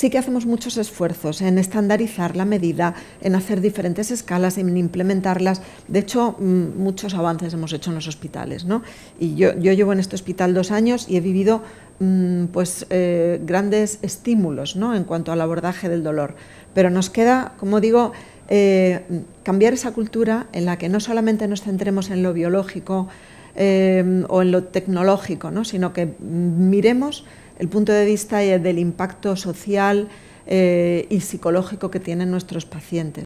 sí que hacemos muchos esfuerzos en estandarizar la medida, en hacer diferentes escalas, en implementarlas. De hecho, mm, muchos avances hemos hecho en los hospitales. ¿no? Y yo, llevo en este hospital dos años y he vivido mm, pues, eh, grandes estímulos ¿no? en cuanto al abordaje del dolor. Pero nos queda, como digo, eh, cambiar esa cultura en la que no solamente nos centremos en lo biológico eh, o en lo tecnológico, sino que mm, miremos el punto de vista eh, del impacto social eh, y psicológico que tienen nuestros pacientes.